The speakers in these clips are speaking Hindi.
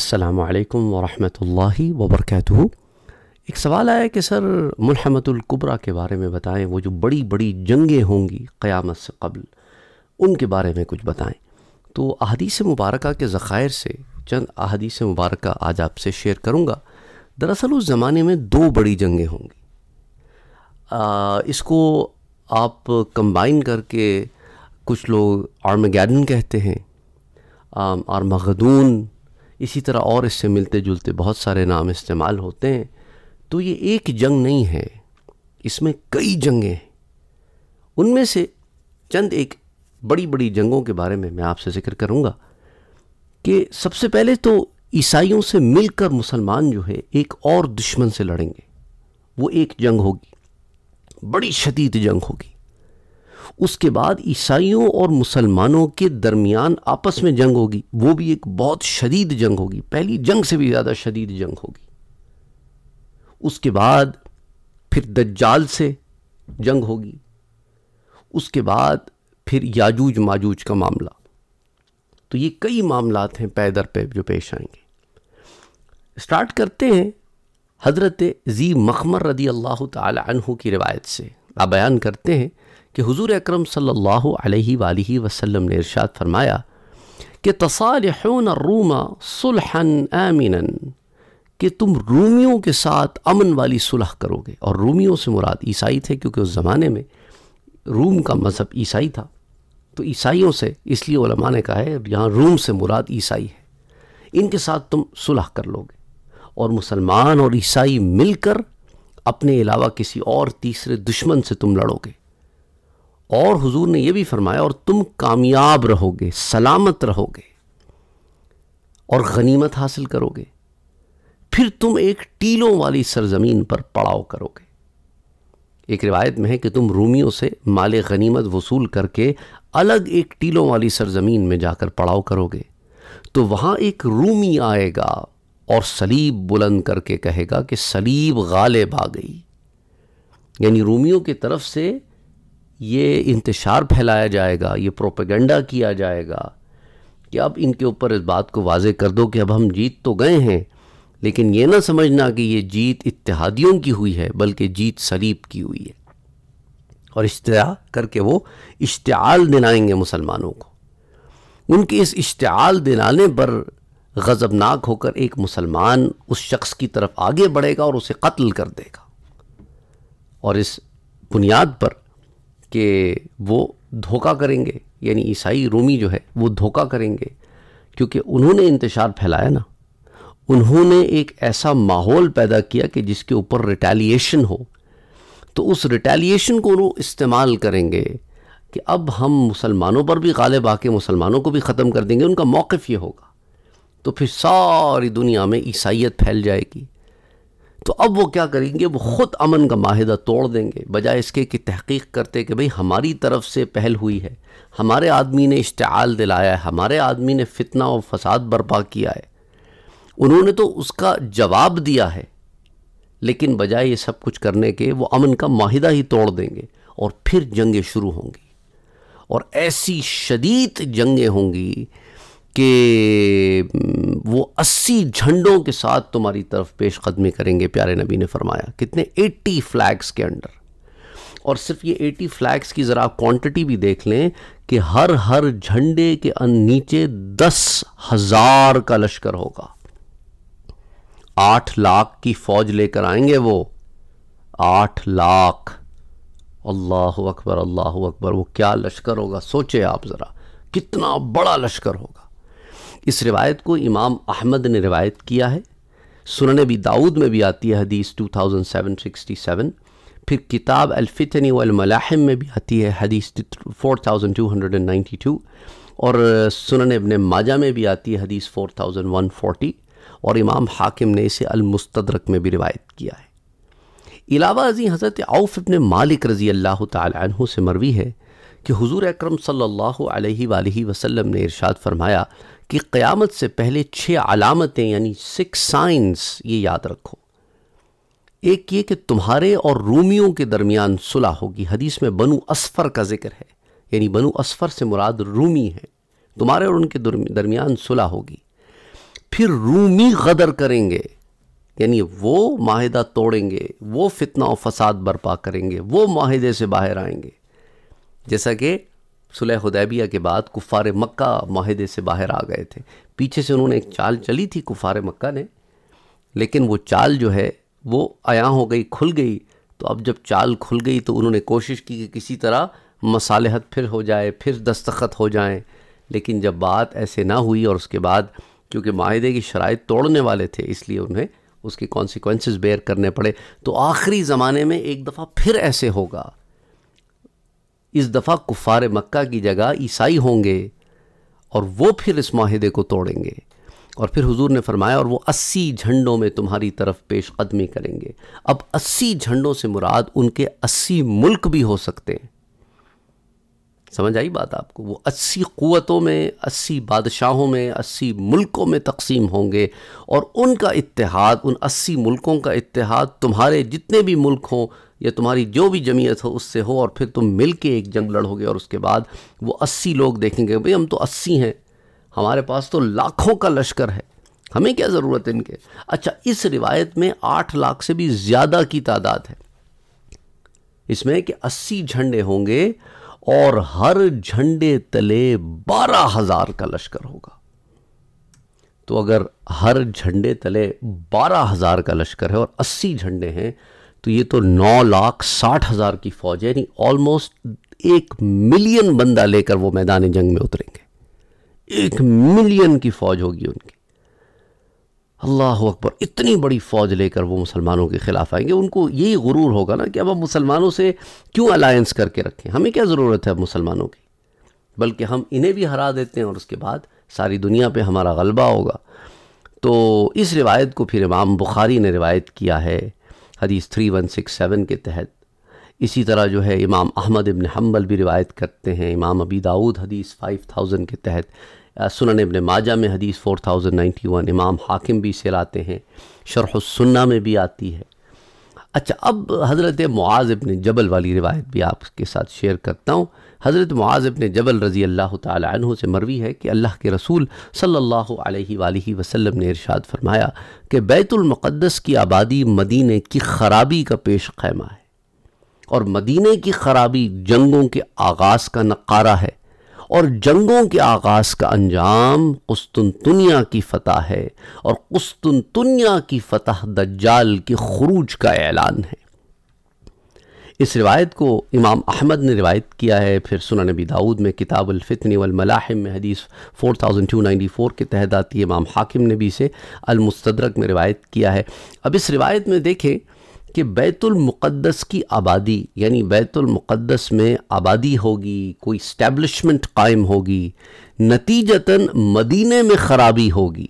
असलकम वरहमल वबरक एक सवाल आया कि सर मुलहमतुल्कुबरा के बारे में बताएं वो जो बड़ी बड़ी जंगें होंगी क़यामत से कबल उनके बारे में कुछ बताएं तो अहदीस मुबारक के ज़ख़ायर से चंद अहदीस मुबारक आज आपसे शेयर करूँगा दरअसल उस ज़माने में दो बड़ी जंगें होंगी आ, इसको आप कंबाइन करके कुछ लोग आर्मगैडन कहते हैं आर्मगदून इसी तरह और इससे मिलते जुलते बहुत सारे नाम इस्तेमाल होते हैं तो ये एक जंग नहीं है इसमें कई जंगें हैं उनमें से चंद एक बड़ी बड़ी जंगों के बारे में मैं आपसे जिक्र करूँगा कि सबसे पहले तो ईसाइयों से मिलकर मुसलमान जो है एक और दुश्मन से लड़ेंगे वो एक जंग होगी बड़ी शदीद जंग होगी उसके बाद ईसाइयों और मुसलमानों के दरमियान आपस में जंग होगी वो भी एक बहुत शदीद जंग होगी पहली जंग से भी ज़्यादा शदीद जंग होगी उसके बाद फिर दज्जाल से जंग होगी उसके बाद फिर याजूज माजूज का मामला तो ये कई मामला हैं पैदर पे जो पेश आएंगे स्टार्ट करते हैं हज़रत जी मखमर रदी अल्लाह तहु की रिवायत से आप बयान करते हैं कि हुजूर अकरम सल्लल्लाहु अलैहि वालैहि वसल्लम ने इरशाद फरमाया कि तसालहून रूमा सुलहन आमिनन कि तुम रूमियों के साथ अमन वाली सुलह करोगे और रूमियों से मुराद ईसाई थे क्योंकि उस ज़माने में रूम का मज़हब ईसाई था तो ईसाइयों से इसलिए उलमा ने कहा है यहाँ रूम से मुराद ईसाई है इनके साथ तुम सुलह कर लोगे और मुसलमान और ईसाई मिलकर अपने अलावा किसी और तीसरे दुश्मन से तुम लड़ोगे और हुजूर ने यह भी फरमाया और तुम कामयाब रहोगे सलामत रहोगे और गनीमत हासिल करोगे फिर तुम एक टीलों वाली सरजमीन पर पड़ाव करोगे एक रिवायत में है कि तुम रूमियों से माल गनीमत वसूल करके अलग एक टीलों वाली सरजमीन में जाकर पड़ाव करोगे तो वहां एक रूमी आएगा और सलीब बुलंद करके कहेगा कि सलीब गालिब आ गई यानी रूमियों की तरफ से ये इंतशार फैलाया जाएगा ये प्रोपेगेंडा किया जाएगा कि अब इनके ऊपर इस बात को वाजे कर दो कि अब हम जीत तो गए हैं लेकिन ये ना समझना कि ये जीत इतिहादियों की हुई है बल्कि जीत शरीफ की हुई है और इश्त करके वो इश्तल दिलाएंगे मुसलमानों को उनके इस इश्ताल दिलाने पर गज़बनाक होकर एक मुसलमान उस शख्स की तरफ आगे बढ़ेगा और उसे कत्ल कर देगा और इस बुनियाद पर कि वो धोखा करेंगे यानी ईसाई रोमी जो है वो धोखा करेंगे क्योंकि उन्होंने इंतशार फैलाया ना उन्होंने एक ऐसा माहौल पैदा किया कि जिसके ऊपर रिटेलिएशन हो तो उस रिटेलिएशन को वो इस्तेमाल करेंगे कि अब हम मुसलमानों पर भी गालिब आके मुसलमानों को भी ख़त्म कर देंगे उनका मौक़ ये होगा तो फिर सारी दुनिया में ईसाइत फैल जाएगी तो अब वो क्या करेंगे वो ख़ुद अमन का माहिदा तोड़ देंगे बजाय इसके कि तहकीक करते कि भाई हमारी तरफ से पहल हुई है हमारे आदमी ने इश्तआल दिलाया है हमारे आदमी ने फितना और फसाद बर्पा किया है उन्होंने तो उसका जवाब दिया है लेकिन बजाय ये सब कुछ करने के वो अमन का माहिदा ही तोड़ देंगे और फिर जंगें शुरू होंगी और ऐसी शदीद जंगें होंगी कि वो अस्सी झंडों के साथ तुम्हारी तरफ पेश कदमी करेंगे प्यारे नबी ने फरमाया कितने एट्टी फ्लैग्स के अंडर और सिर्फ ये एटी फ्लैग्स की ज़रा क्वांटिटी भी देख लें कि हर हर झंडे के नीचे दस हज़ार का लश्कर होगा आठ लाख की फौज लेकर आएंगे वो आठ लाख अल्लाह अकबर अल्लाह अकबर वो क्या लश्कर होगा सोचे आप ज़रा कितना बड़ा लश्कर होगा इस रिवायत को इमाम अहमद ने रिवायत किया है सुनने भी दाऊद में भी आती है हदीस 2767 फिर किताब अलफ़ितनी वलमलाहम में भी आती है हदीस 4292 और सुनने इबन माजा में भी आती है हदीस 4140 और इमाम हाकिम ने इसे अलमस्तरक में भी रिवायत किया है इलावा अजी हज़रत आउफ इबन मालिक रज़ी अल्लाह तहु से मरवी है कि हुजूर अकरम सल्लल्लाहु अलैहि वसल्लम ने इरशाद फरमाया कि क़यामत से पहले छः अलामतें यानी सिक्स साइंस ये याद रखो एक ये कि तुम्हारे और रूमियों के दरमियान सुलह होगी हदीस में बनु असफ़र का जिक्र है यानी बनु असफ़र से मुराद रूमी है तुम्हारे और उनके दरमियान सुलह होगी फिर रूमी गदर करेंगे यानी वो माहिदा तोड़ेंगे वो फितना और फसाद बर्पा करेंगे वो माहिदे से बाहर आएंगे जैसा कि सुलह हदैबिया के बाद कुफ़ार मक्का माहदे से बाहर आ गए थे पीछे से उन्होंने एक चाल चली थी कुफ़ार मक्का ने लेकिन वो चाल जो है वो आया हो गई खुल गई तो अब जब चाल खुल गई तो उन्होंने कोशिश की कि किसी तरह मसालहत फिर हो जाए फिर दस्तखत हो जाए लेकिन जब बात ऐसे ना हुई और उसके बाद क्योंकि माहदे की शराइ तोड़ने वाले थे इसलिए उन्हें उसके कॉन्सिक्वेंसेस बेयर करने पड़े तो आखिरी ज़माने में एक दफ़ा फिर ऐसे होगा इस दफ़ा कुफार मक्का की जगह ईसाई होंगे और वो फिर इस माहदे को तोड़ेंगे और फिर हुजूर ने फरमाया और वो अस्सी झंडों में तुम्हारी तरफ पेश कदमी करेंगे अब अस्सी झंडों से मुराद उनके अस्सी मुल्क भी हो सकते हैं समझ आई बात आपको वो अस्सी क़वतों में अस्सी बादशाहों में अस्सी मुल्कों में तकसीम होंगे और उनका इतिहाद उन अस्सी मुल्कों का इतिहाद तुम्हारे जितने भी मुल्क हों या तुम्हारी जो भी जमीयत हो उससे हो और फिर तुम मिल के एक जंग लड़ोगे और उसके बाद वो अस्सी लोग देखेंगे भाई हम तो अस्सी हैं हमारे पास तो लाखों का लश्कर है हमें क्या ज़रूरत है इनके अच्छा इस रिवायत में आठ लाख से भी ज़्यादा की तादाद है इसमें कि अस्सी झंडे होंगे और हर झंडे तले बारह हजार का लश्कर होगा तो अगर हर झंडे तले बारह हजार का लश्कर है और अस्सी झंडे हैं तो ये तो नौ लाख साठ हजार की फौज है यानी ऑलमोस्ट एक मिलियन बंदा लेकर वो मैदान जंग में उतरेंगे एक मिलियन की फौज होगी उनकी अल्लाह अकबर इतनी बड़ी फ़ौज लेकर वो मुसलमानों के ख़िलाफ़ आएंगे उनको यही गुरूर होगा ना कि अब हम मुसलमानों से क्यों अलायंस करके रखें हमें क्या ज़रूरत है अब मुसलमानों की बल्कि हम इन्हें भी हरा देते हैं और उसके बाद सारी दुनिया पे हमारा गलबा होगा तो इस रिवायत को फिर इमाम बुखारी ने रिवायत किया है हदीस थ्री वन सिक्स सेवन के तहत इसी तरह जो है इमाम अहमद इबन हम्बल भी रिवायत करते हैं इमाम अबी दाऊद हदीस फाइव थाउजेंड के तहत सुनन इबन माजा में हदीस फोर थाउजेंड नाइन्टी वन इमाम हाकिम भी इसे लाते हैं शरहसन्ना में भी आती है अच्छा अब हज़रत मुआज़ ने जबल वाली रिवायत भी आपके साथ शेयर करता हूँ हज़रत मुआज़ ने जबल रज़ी अल्लाह तु से मरवी है कि अल्लाह के रसूल सल्ला वसलम ने इरशाद फरमाया कि बैतुलमक़दस की आबादी मदीने की ख़राबी का पेश खैमा है और मदीने की ख़राबी जंगों के आगाज़ का नकारा है और जंगों के आगाज़ का अंजाम कुस्तुनतुनिया की फ़तह है और कुस्तुनतुनिया की फ़तह दज्जाल के खरूज का ऐलान है इस रिवायत को इमाम अहमद ने रिवायत किया है फिर सुना नबी दाऊद में किताब अलफ़ितन वलमलाहिम में हदीस 4294 के तहत आती है इमाम हाकिम ने भी इसे अलमुस्तरक में रिवायत किया है अब इस रिवायत में देखें कि बैतुल मुक़द्दस की आबादी यानी बैतुल मुक़द्दस में आबादी होगी कोई इस्टेब्लिशमेंट कायम होगी नतीजतन मदीने में ख़राबी होगी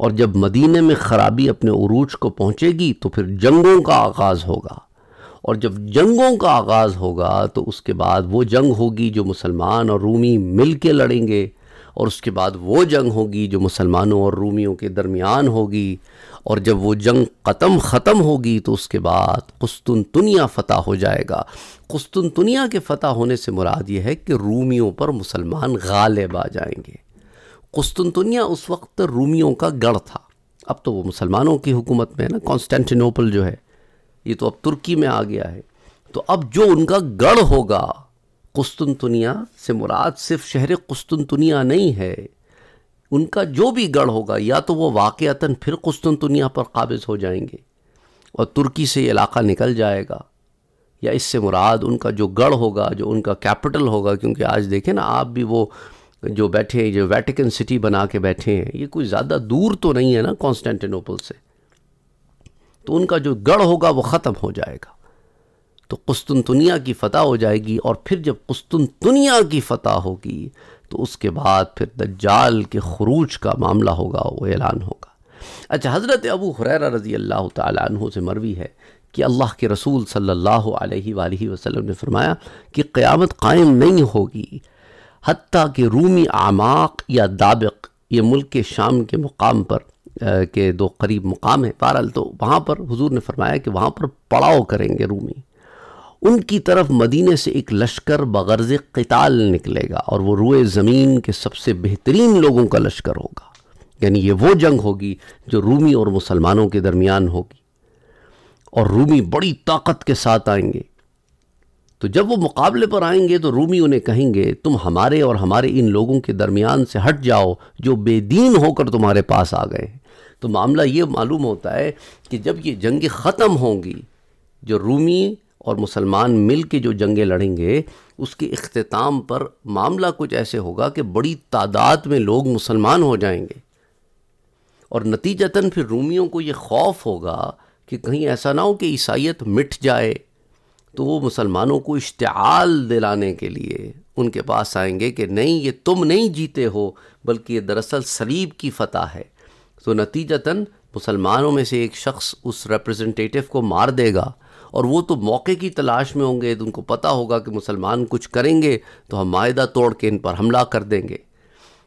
और जब मदीने में ख़राबी अपने अरूज को पहुँचेगी तो फिर जंगों का आगाज़ होगा और जब जंगों का आगाज़ होगा तो उसके बाद वो जंग होगी जो मुसलमान और रूमी मिल के लड़ेंगे और उसके बाद वो जंग होगी जो मुसलमानों और रूमियों के दरमियान होगी और जब वो जंग ख़त्म ख़त्म होगी तो उसके बाद कुस्तुनतुनिया फ़तह हो जाएगा कुस्तुनतुनिया के फ़तह होने से मुराद ये है कि रूमियों पर मुसलमान गालिब आ जाएंगे कुस्तुनतुनिया उस वक्त रूमियों का गढ़ था अब तो वो मुसलमानों की हुकूमत में है ना कॉन्स्टेंटिनोपल जो है ये तो अब तुर्की में आ गया है तो अब जो उनका गढ़ होगा कुस्तुनतुनिया से मुराद सिर्फ शहर कुस्तुनतुनिया नहीं है उनका जो भी गढ़ होगा या तो वो वाक़ता फिर कुस्तुनतुनिया पर काबिज़ हो जाएंगे और तुर्की से इलाका निकल जाएगा या इससे मुराद उनका जो गढ़ होगा जो उनका कैपिटल होगा क्योंकि आज देखें ना आप भी वो जो बैठे हैं जो वेटिकन सिटी बना के बैठे हैं ये कोई ज़्यादा दूर तो नहीं है ना कॉन्स्टेंटिनोपल से तो उनका जो गढ़ होगा वो ख़त्म हो जाएगा तो कुस्तुनतुनिया की फ़तह हो जाएगी और फिर जब कुस्तुनतुनिया की फ़तह होगी तो उसके बाद फिर दज्जाल के खरूज का मामला होगा वो ऐलान होगा अच्छा हज़रत अबू हुरैरा रज़ी अल्लाह तु से मरवी है कि अल्लाह के रसूल सल्लल्लाहु अलैहि सल्ला वसल्लम ने फरमाया कि क़यामत कायम नहीं होगी हती कि रूमी आमाक या दाबिक ये मुल्क के शाम के मुकाम पर के दो करीब मुकाम है बहरहाल तो वहाँ पर हुजूर ने फरमाया कि वहाँ पर पड़ाव करेंगे रूमी उनकी तरफ मदीने से एक लश्कर बगर्ज कताल निकलेगा और वो रुए ज़मीन के सबसे बेहतरीन लोगों का लश्कर होगा यानी ये वो जंग होगी जो रूमी और मुसलमानों के दरमियान होगी और रूमी बड़ी ताकत के साथ आएंगे तो जब वो मुकाबले पर आएंगे तो रूमी उन्हें कहेंगे तुम हमारे और हमारे इन लोगों के दरमियान से हट जाओ जो बेदीन होकर तुम्हारे पास आ गए तो मामला ये मालूम होता है कि जब ये जंगें ख़त्म होंगी जो रूमी और मुसलमान मिल के जो जंगें लड़ेंगे उसके अख्ताम पर मामला कुछ ऐसे होगा कि बड़ी तादाद में लोग मुसलमान हो जाएंगे और नतीजतन फिर रूमियों को ये खौफ होगा कि कहीं ऐसा ना हो कि ईसाइत मिट जाए तो वो मुसलमानों को इश्ताल दिलाने के लिए उनके पास आएंगे कि नहीं ये तुम नहीं जीते हो बल्कि ये दरअसल सलीब की फ़तह है तो नतीजतन मुसलमानों में से एक शख्स उस रिप्रेजेंटेटिव को मार देगा और वो तो मौके की तलाश में होंगे तो उनको पता होगा कि मुसलमान कुछ करेंगे तो हम मायदा तोड़ के इन पर हमला कर देंगे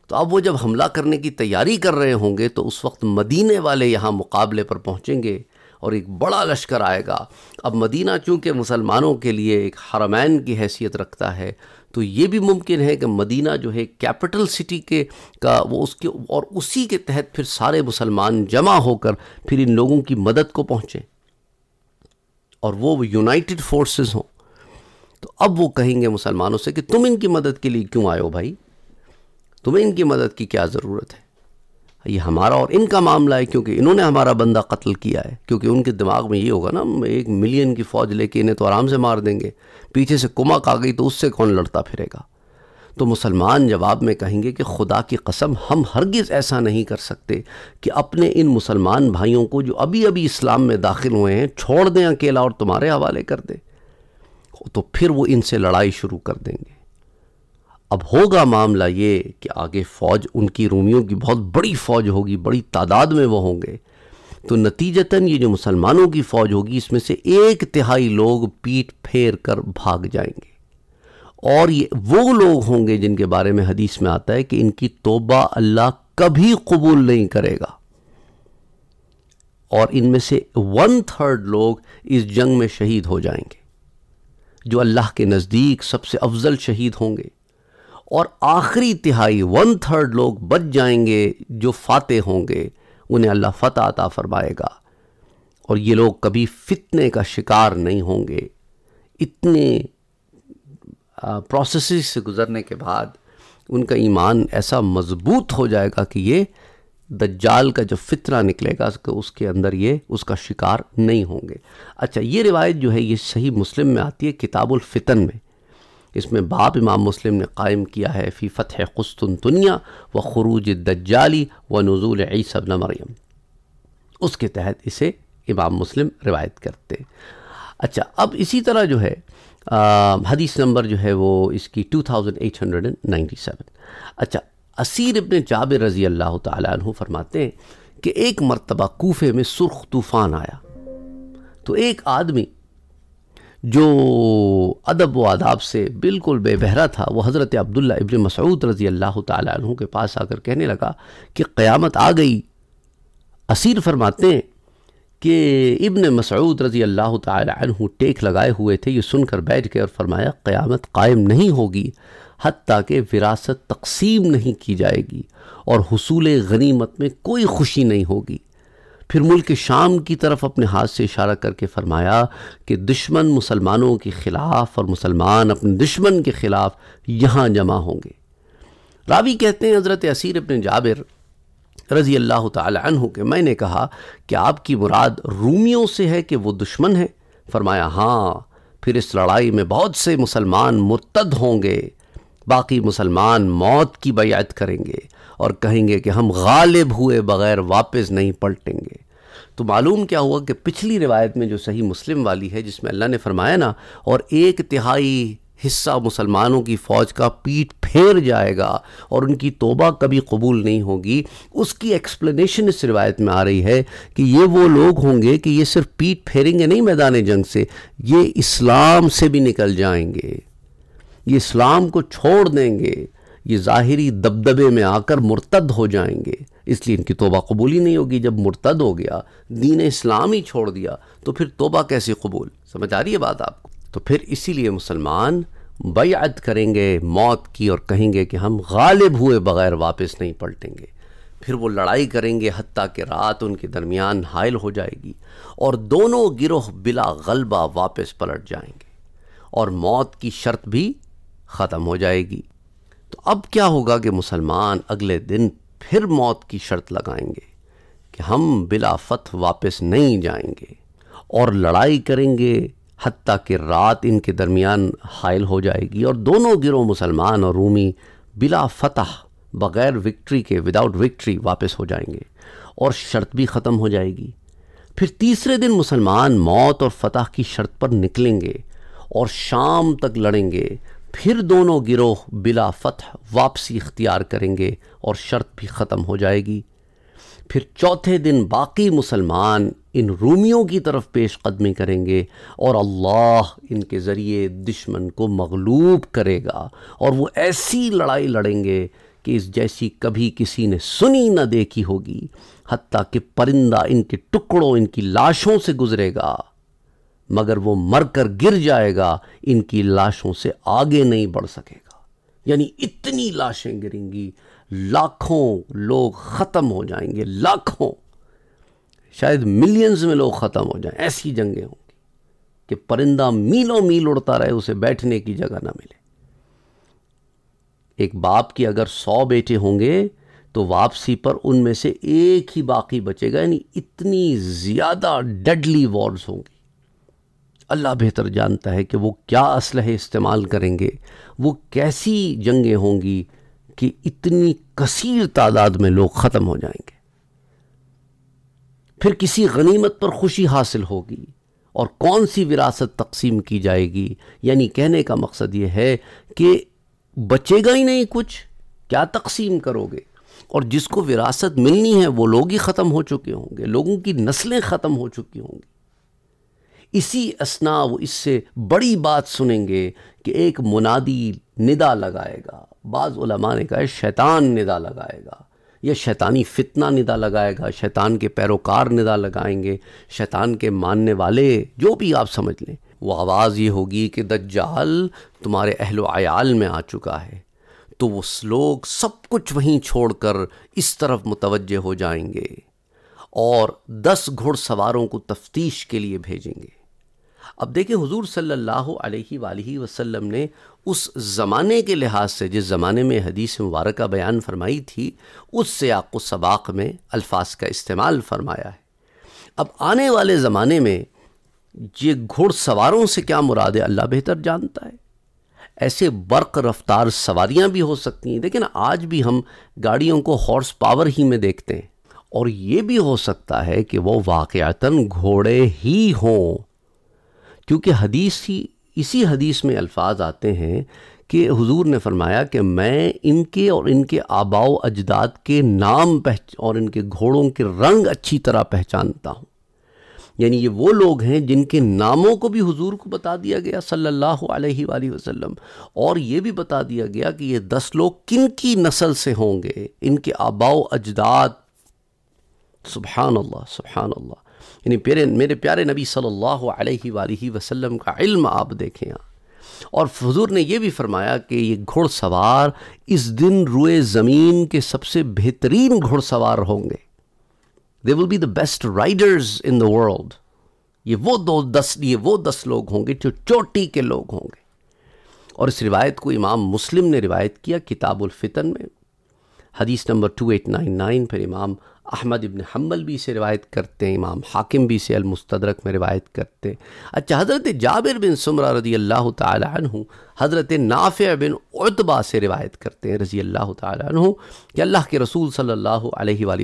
तो अब वो जब हमला करने की तैयारी कर रहे होंगे तो उस वक्त मदीने वाले यहाँ मुकाबले पर पहुँचेंगे और एक बड़ा लश्कर आएगा अब मदीना चूँकि मुसलमानों के लिए एक हरमैन की हैसियत रखता है तो ये भी मुमकिन है कि मदीना जो है कैपिटल सिटी के का वो उसके और उसी के तहत फिर सारे मुसलमान जमा होकर फिर इन लोगों की मदद को पहुँचें और वो यूनाइटेड फोर्सेस हों तो अब वो कहेंगे मुसलमानों से कि तुम इनकी मदद के लिए क्यों आयो भाई तुम्हें इनकी मदद की क्या ज़रूरत है ये हमारा और इनका मामला है क्योंकि इन्होंने हमारा बंदा कत्ल किया है क्योंकि उनके दिमाग में ये होगा ना एक मिलियन की फ़ौज लेके इन्हें तो आराम से मार देंगे पीछे से कुमक आ गई तो उससे कौन लड़ता फिरेगा तो मुसलमान जवाब में कहेंगे कि खुदा की कसम हम हरगिज़ ऐसा नहीं कर सकते कि अपने इन मुसलमान भाइयों को जो अभी अभी इस्लाम में दाखिल हुए हैं छोड़ दें अकेला और तुम्हारे हवाले कर दें तो फिर वो इनसे लड़ाई शुरू कर देंगे अब होगा मामला ये कि आगे फ़ौज उनकी रूमियों की बहुत बड़ी फ़ौज होगी बड़ी तादाद में वो होंगे तो नतीजतन ये जो मुसलमानों की फ़ौज होगी इसमें से एक तिहाई लोग पीठ फेर कर भाग जाएंगे और ये वो लोग होंगे जिनके बारे में हदीस में आता है कि इनकी तोबा अल्लाह कभी कबूल नहीं करेगा और इनमें से वन थर्ड लोग इस जंग में शहीद हो जाएंगे जो अल्लाह के नज़दीक सबसे अफजल शहीद होंगे और आखिरी तिहाई वन थर्ड लोग बच जाएंगे जो फाते होंगे उन्हें अल्लाह फ़तः अता फरमाएगा और ये लोग कभी फितने का शिकार नहीं होंगे इतने प्रोसेस से गुज़रने के बाद उनका ईमान ऐसा मज़बूत हो जाएगा कि ये दज्जाल का जो फितना निकलेगा उसके अंदर ये उसका शिकार नहीं होंगे अच्छा ये रिवायत जो है ये सही मुस्लिम में आती है फितन में इसमें बाप इमाम मुस्लिम ने कायम किया है फ़ी फ़तः तुनिया व खरूज दज्जाली व नज़ूल ईसबन मरियम उसके तहत इसे इमाम मुस्लिम रिवायत करते हैं अच्छा अब इसी तरह जो है हदीस नंबर जो है वो इसकी 2897 अच्छा असीर इब्न जाबिर रज़ी अल्लाह तु फरमाते हैं कि एक मरतबा कोफे में सुर्ख तूफ़ान आया तो एक आदमी जो अदब व आदाब से बिल्कुल बेबहरा था वो हज़रत अब्दुल्ला इबन मसऊद रज़ी अल्लाह तु के पास आकर कहने लगा कि क़यामत आ गई असीर फरमाते हैं कि इबन मसूद रज़ी अल्लाह तु टेक लगाए हुए थे ये सुनकर बैठ गए और फरमाया क्यामत कायम नहीं होगी हती कि विरासत तकसीम नहीं की जाएगी और हसूल गनीमत में कोई खुशी नहीं होगी फिर मुल्क शाम की तरफ अपने हाथ से इशारा करके फरमाया कि दुश्मन मुसलमानों के ख़िलाफ़ और मुसलमान अपने दुश्मन के ख़िलाफ़ यहाँ जमा होंगे रावी कहते हैं हज़रत असीर अपने जाबिर रज़ी अल्लाह तहु के मैंने कहा कि आपकी मुराद रूमियों से है कि वो दुश्मन है फरमाया हाँ फिर इस लड़ाई में बहुत से मुसलमान मुतद होंगे बाकी मुसलमान मौत की बयात करेंगे और कहेंगे कि हम गालिब हुए बग़ैर वापस नहीं पलटेंगे तो मालूम क्या हुआ कि पिछली रिवायत में जो सही मुस्लिम वाली है जिसमें अल्लाह ने फरमाया ना और एक तिहाई हिस्सा मुसलमानों की फ़ौज का पीठ फेर जाएगा और उनकी तोबा कभी कबूल नहीं होगी उसकी एक्सप्लेनेशन इस रिवायत में आ रही है कि ये वो लोग होंगे कि ये सिर्फ पीठ फेरेंगे नहीं मैदान जंग से ये इस्लाम से भी निकल जाएंगे ये इस्लाम को छोड़ देंगे ये ज़ाहरी दबदबे में आकर मुर्तद हो जाएंगे इसलिए इनकी तोबा कबूल ही नहीं होगी जब मुर्तद हो गया दीन इस्लाम ही छोड़ दिया तो फिर तोबा कैसे कबूल समझ आ रही है बात आपको तो फिर इसीलिए मुसलमान बैत करेंगे मौत की और कहेंगे कि हम गालिब हुए बग़ैर वापस नहीं पलटेंगे फिर वो लड़ाई करेंगे हती के रात उनके दरमियान हायल हो जाएगी और दोनों गिरोह बिला गलबा वापस पलट जाएंगे और मौत की शर्त भी ख़त्म हो जाएगी तो अब क्या होगा कि मुसलमान अगले दिन फिर मौत की शर्त लगाएंगे कि हम बिला फत वापस नहीं जाएंगे और लड़ाई करेंगे हती कि रात इनके दरमियान हायल हो जाएगी और दोनों गिरोह मुसलमान और रूमी बिला फतह बग़ैर विक्ट्री के विदाउट विक्ट्री वापस हो जाएंगे और शर्त भी ख़त्म हो जाएगी फिर तीसरे दिन मुसलमान मौत और फतह की शर्त पर निकलेंगे और शाम तक लड़ेंगे फिर दोनों गिरोह बिला फतह वापसी इख्तियार करेंगे और शर्त भी ख़त्म हो जाएगी फिर चौथे दिन बाकी मुसलमान इन रूमियों की तरफ पेश कदमी करेंगे और अल्लाह इनके ज़रिए दुश्मन को मगलूब करेगा और वो ऐसी लड़ाई लड़ेंगे कि इस जैसी कभी किसी ने सुनी ना देखी होगी हती कि परिंदा इनके टुकड़ों इनकी लाशों से गुज़रेगा मगर वो मरकर गिर जाएगा इनकी लाशों से आगे नहीं बढ़ सकेगा यानी इतनी लाशें गिरेंगी लाखों लोग ख़त्म हो जाएंगे लाखों शायद मिलियंस में लोग ख़त्म हो जाएं ऐसी जंगें होंगी कि परिंदा मीलों मील उड़ता रहे उसे बैठने की जगह ना मिले एक बाप के अगर सौ बेटे होंगे तो वापसी पर उनमें से एक ही बाकी बचेगा यानी इतनी ज़्यादा डेडली वॉर्स होंगी अल्लाह बेहतर जानता है कि वो क्या असलहे इस्तेमाल करेंगे वो कैसी जंगें होंगी कि इतनी कसीर तादाद में लोग ख़त्म हो जाएंगे फिर किसी गनीमत पर खुशी हासिल होगी और कौन सी विरासत तकसीम की जाएगी यानी कहने का मकसद ये है कि बचेगा ही नहीं कुछ क्या तकसीम करोगे और जिसको विरासत मिलनी है वो लोग ही ख़त्म हो चुके होंगे लोगों की नस्लें ख़त्म हो चुकी होंगी इसी असना वो इससे बड़ी बात सुनेंगे कि एक मुनादी निदा लगाएगा बाज़ ने कहा शैतान निदा लगाएगा या शैतानी फितना निदा लगाएगा शैतान के पैरोकार निदा लगाएंगे शैतान के मानने वाले जो भी आप समझ लें वो आवाज़ ये होगी कि दज्जाल तुम्हारे अहल आयाल में आ चुका है तो वो लोग सब कुछ वहीं छोड़कर इस तरफ मुतवजह हो जाएंगे और दस घुड़सवारों को तफ्तीश के लिए भेजेंगे अब देखिए हुजूर सल्लल्लाहु अलैहि वालैहि वसल्लम ने उस ज़माने के लिहाज से जिस ज़माने में हदीस मुबारक बयान फरमाई थी उस आपको सबाक में अल्फाज का इस्तेमाल फरमाया है अब आने वाले ज़माने में ये घुड़सवारों से क्या मुराद है अल्लाह बेहतर जानता है ऐसे बर्क रफ्तार सवारियां भी हो सकती हैं लेकिन आज भी हम गाड़ियों को हॉर्स पावर ही में देखते हैं और ये भी हो सकता है कि वो वाक़ता घोड़े ही हों क्योंकि हदीस ही इसी हदीस में अल्फाज आते हैं कि हुजूर ने फरमाया कि मैं इनके और इनके आबाओ अजदाद के नाम पहच और इनके घोड़ों के रंग अच्छी तरह पहचानता हूँ यानी ये वो लोग हैं जिनके नामों को भी हुजूर को बता दिया गया सल्लल्लाहु अलैहि वसल्लम और ये भी बता दिया गया कि ये दस लोग किन की नस्ल से होंगे इनके आबाओ अजदाद सुबहानल्ला सुबहानल्ला अल्लाह यानी प्यारे मेरे प्यारे नबी सल्लल्लाहु अलैहि वालैहि वसल्लम का इल्म आप देखें और फजूर ने यह भी फरमाया कि ये घुड़सवार इस दिन रुए ज़मीन के सबसे बेहतरीन घुड़सवार होंगे they will be the best riders in the world ये वो दो दस ये वो दस लोग होंगे जो चोटी के लोग होंगे और इस रिवायत को इमाम मुस्लिम ने रिवायत किया किताबुल फितन में हदीस नंबर 2899 पर इमाम अहमद इबन हम्बल भी इसे रिवायत करते हैं इमाम हाकिम भी इसे अलमुस्तरक में रिवायत करते हैं अच्छा हज़रत जाबिर बिन समरा रदी अल्लाह तहु हज़रत नाफ़ बिन उतबा से रिवायत करते हैं रज़ी अल्लाह तु कि अल्लाह के रसूल सल्ला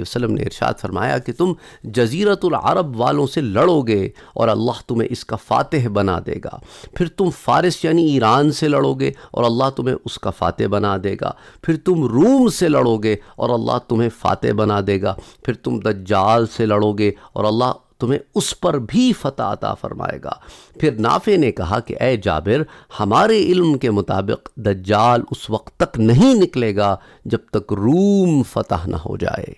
वसम ने इरशाद फरमाया कि तुम जजीरतरब वालों से लड़ोगे और अल्लाह तुम्हें इसका फ़ातह बना देगा फिर तुम फ़ारस यानी ईरान से लड़ोगे और अल्लाह तुम्हें उसका फ़ातह बना देगा फिर तुम रूम से लड़ोगे और अल्लाह तुम्हें फ़ातह बना देगा फिर तुम दज्जाल से लड़ोगे और अल्लाह तुम्हें उस पर भी फतः अता फरमाएगा फिर नाफे ने कहा कि ए जाबिर हमारे इल्म के मुताबिक दज्जाल उस वक्त तक नहीं निकलेगा जब तक रूम फतह ना हो जाए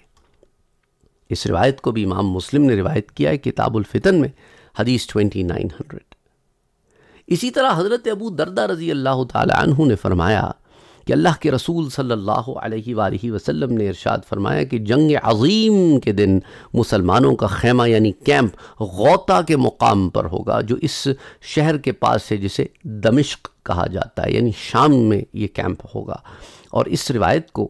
इस रिवायत को भी इमाम मुस्लिम ने रिवायत किया है किताबुलफ़ितन में हदीस ट्वेंटी नाइन हंड्रेड इसी तरह हज़रत अबू दरदा रज़ी अल्लाह तु ने फरमाया कि अल्लाह के रसूल सल्लल्लाहु अलैहि सल्ला वसल्लम ने इरशाद फरमाया कि जंग अज़ीम के दिन मुसलमानों का खैमा यानी कैंप गौता के मुकाम पर होगा जो इस शहर के पास है जिसे दमिश्क कहा जाता है यानी शाम में ये कैंप होगा और इस रिवायत को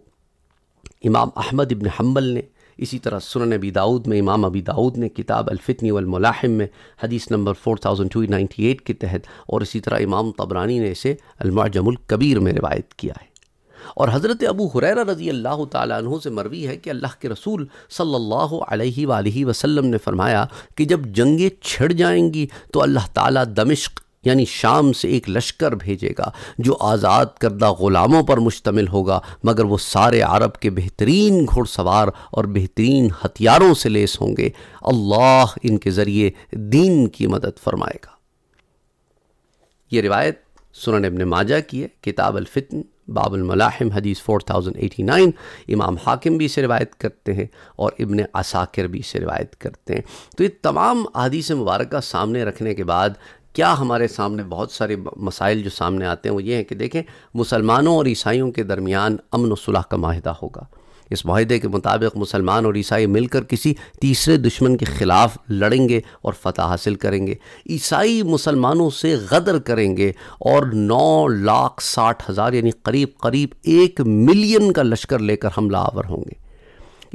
इमाम अहमद इबन हम्बल ने इसी तरह सुन अबी दाऊद में इमाम अबी दाऊद ने किताब अलफितनी वलमलाहिम में हदीस नंबर 4298 के तहत और इसी तरह इमाम तबरानी ने इसे अलमाजमुल कबीर में रिवायत किया है और हज़रत अबू हुरैर रज़ी अल्लाह तु से मरवी है कि अल्लाह के रसूल सल्ला वसलम ने फरमाया कि जब जंगें छिड़ जाएंगी तो अल्लाह ताली दमिश्क यानी शाम से एक लश्कर भेजेगा जो आज़ाद करदा ग़ुलामों पर मुश्तमिल होगा मगर वो सारे अरब के बेहतरीन घुड़सवार और बेहतरीन हथियारों से लेस होंगे अल्लाह इनके ज़रिए दीन की मदद फरमाएगा ये रिवायत सुनन इबन माजा की है किताब अलफितन बाबुलमलाहम हदीस 4089 इमाम हाकिम भी इसे रिवायत करते हैं और इबन असाकिर भी इसे रिवायत करते हैं तो ये तमाम आदि से मुबारक सामने रखने के बाद क्या हमारे सामने बहुत सारे मसाइल जो सामने आते हैं वो ये हैं कि देखें मुसलमानों और ईसाइयों के दरमियान अमन व सुलह का माहिदा होगा इस माहे के मुताबिक मुसलमान और ईसाई मिलकर किसी तीसरे दुश्मन के ख़िलाफ़ लड़ेंगे और फतह हासिल करेंगे ईसाई मुसलमानों से गदर करेंगे और नौ लाख साठ हज़ार यानी करीब करीब एक मिलियन का लश्कर लेकर हमला आवर होंगे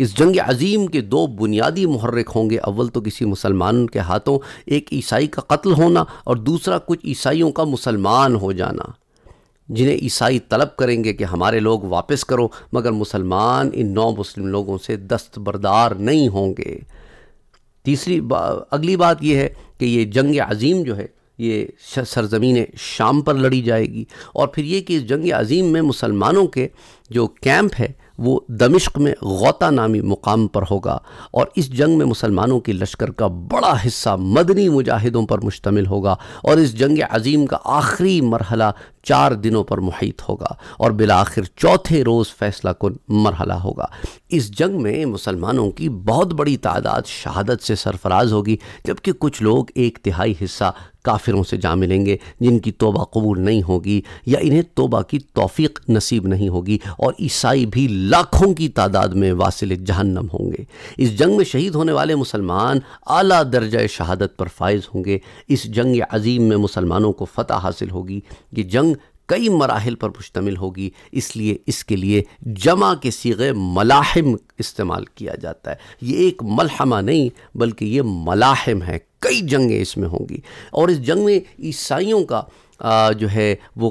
इस जंग अजीम के दो बुनियादी मुहर्रक होंगे अव्वल तो किसी मुसलमान के हाथों एक ईसाई का कत्ल होना और दूसरा कुछ ईसाइयों का मुसलमान हो जाना जिन्हें ईसाई तलब करेंगे कि हमारे लोग वापस करो मगर मुसलमान इन नौ मुस्लिम लोगों से दस्तबरदार नहीं होंगे तीसरी बा, अगली बात यह है कि ये जंग अजीम जो है ये सरजमीन शाम पर लड़ी जाएगी और फिर ये कि इस जंग अजीम में मुसलमानों के जो कैंप है वो दमिश्क में गौता नामी मुकाम पर होगा और इस जंग में मुसलमानों के लश्कर का बड़ा हिस्सा मदनी मुजाहिदों पर मुश्तमिल होगा और इस जंग अजीम का आखिरी मरहला चार दिनों पर मुहित होगा और बिल आखिर चौथे रोज़ फैसला कन मरहला होगा इस जंग में मुसलमानों की बहुत बड़ी तादाद शहादत से सरफराज होगी जबकि कुछ लोग एक तिहाई हिस्सा काफिरों से जा मिलेंगे जिनकी तोबा कबूल नहीं होगी या इन्हें तोबा की तोफ़ी नसीब नहीं होगी और ईसाई भी लाखों की तादाद में वासिल जहन्नम होंगे इस जंग में शहीद होने वाले मुसलमान आला दर्जा शहादत पर फायज़ होंगे इस जंग अजीम में मुसलमानों को फतह हासिल होगी ये जंग कई मराहल पर मुश्तमिल होगी इसलिए इसके लिए जमा के सीगे मलाहम इस्तेमाल किया जाता है ये एक मलहमा नहीं बल्कि ये मलाहम है कई जंगें इसमें होंगी और इस जंग में ईसाइयों का आ, जो है वो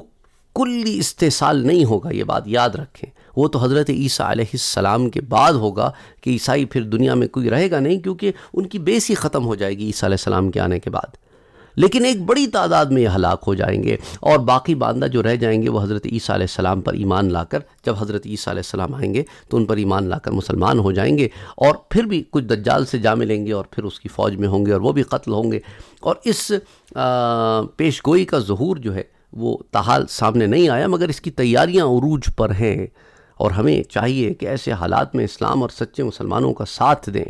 कुल्ली इस्तेसाल नहीं होगा ये बात याद रखें वो तो हज़रत ईसा के बाद होगा कि ईसाई फिर दुनिया में कोई रहेगा नहीं क्योंकि उनकी बेस ही ख़त्म हो जाएगी ईसा सलाम के आने के बाद लेकिन एक बड़ी तादाद में हलाक हो जाएंगे और बाकी बांदा जो रह जाएंगे वो हज़रत ईसा सलाम पर ईमान लाकर जब हज़रत ईसा सलाम आएंगे तो उन पर ईमान लाकर मुसलमान हो जाएंगे और फिर भी कुछ दज्जाल से जा मिलेंगे और फिर उसकी फ़ौज में होंगे और वो भी कत्ल होंगे और इस पेश गोई का जहूर जो है वो तहाल सामने नहीं आया मगर इसकी तैयारियाँ उरूज पर हैं और हमें चाहिए कि ऐसे हालात में इस्लाम और सच्चे मुसलमानों का साथ दें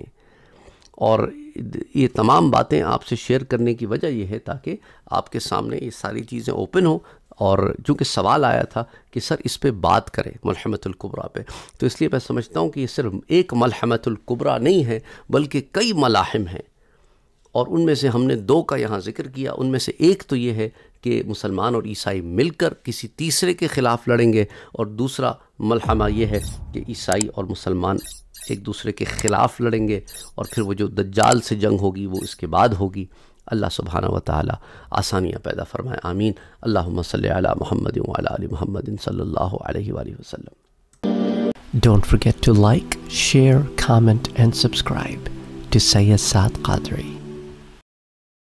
और ये तमाम बातें आपसे शेयर करने की वजह ये है ताकि आपके सामने ये सारी चीज़ें ओपन हों और चूँकि सवाल आया था कि सर इस पर बात करें मलहमतुल्कुबरा पे तो इसलिए मैं समझता हूँ कि ये सिर्फ एक मलहमतुल्कुबरा नहीं है बल्कि कई मलाहम हैं और उनमें से हमने दो का यहाँ जिक्र किया उनमें से एक तो ये है कि मुसलमान और ईसाई मिलकर किसी तीसरे के ख़िलाफ़ लड़ेंगे और दूसरा मलहमा ये है कि ईसाई और मुसलमान एक दूसरे के ख़िलाफ़ लड़ेंगे और फिर वो जो दज्जाल से जंग होगी वो इसके बाद होगी अल्लाह सुबहाना व ताली आसानियाँ पैदा फरमाए आमीन अल्लाह सल महमद महमद सल्ला वसलम don't forget to like share comment and subscribe to Syed Saad Qadri